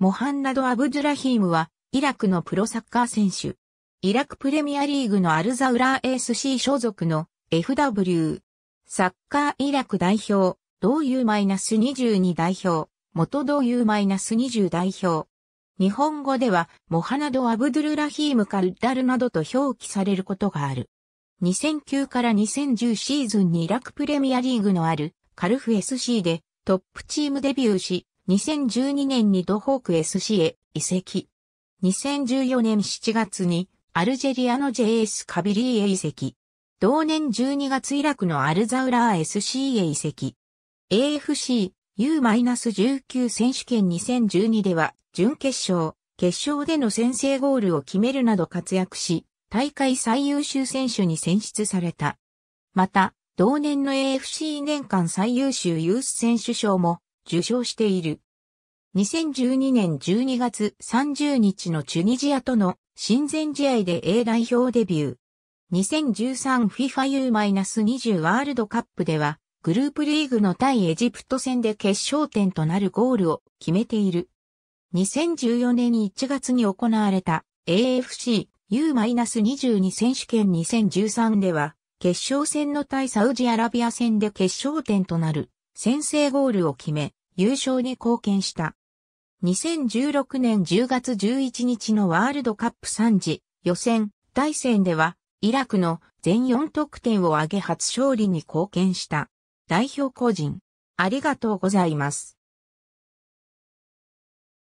モハンナド・アブドゥラヒームは、イラクのプロサッカー選手。イラクプレミアリーグのアルザウラー AC 所属の FW。サッカーイラク代表、同ス -22 代表、元同ス -20 代表。日本語では、モハナド・アブドゥルラヒーム・カルダルなどと表記されることがある。2009から2010シーズンにイラクプレミアリーグのあるカルフ SC でトップチームデビューし、2012年にドホーク SC へ移籍。2014年7月にアルジェリアの JS カビリーへ移籍。同年12月イラクのアルザウラー SC へ移籍。AFC U-19 選手権2012では準決勝、決勝での先制ゴールを決めるなど活躍し、大会最優秀選手に選出された。また、同年の AFC 年間最優秀ユース選手賞も受賞している。2012年12月30日のチュニジアとの親善試合で A 代表デビュー。2013 FIFA U-20 ワールドカップでは、グループリーグの対エジプト戦で決勝点となるゴールを決めている。2014年1月に行われた AFC U-22 選手権2013では、決勝戦の対サウジアラビア戦で決勝点となる先制ゴールを決め、優勝に貢献した。2016年10月11日のワールドカップ3次予選大戦ではイラクの全4得点を挙げ初勝利に貢献した。代表個人。ありがとうございます。